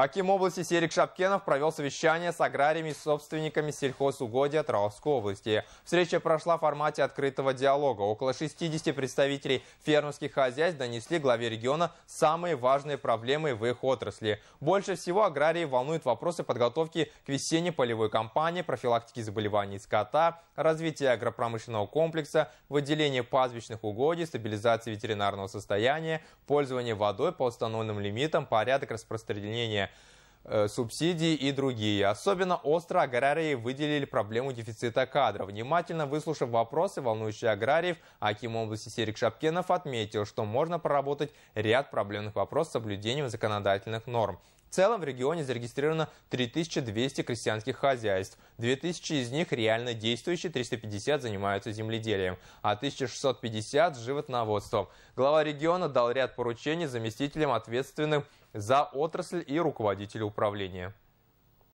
Аким области Серик Шапкенов провел совещание с аграриями и собственниками сельхозугодия Травовской области. Встреча прошла в формате открытого диалога. Около 60 представителей фермерских хозяйств донесли главе региона самые важные проблемы в их отрасли. Больше всего аграрии волнуют вопросы подготовки к весенней полевой кампании, профилактики заболеваний скота, развития агропромышленного комплекса, выделения пастбищных угодий, стабилизации ветеринарного состояния, пользования водой по установленным лимитам, порядок распространения Э, субсидии и другие. Особенно остро аграрии выделили проблему дефицита кадров. Внимательно выслушав вопросы, волнующие аграриев, Аким области Серик Шапкенов отметил, что можно проработать ряд проблемных вопросов с соблюдением законодательных норм. В целом в регионе зарегистрировано 3200 крестьянских хозяйств. 2000 из них реально действующие, 350 занимаются земледелием, а 1650 – животноводством. Глава региона дал ряд поручений заместителям, ответственным за отрасль и руководителю управления.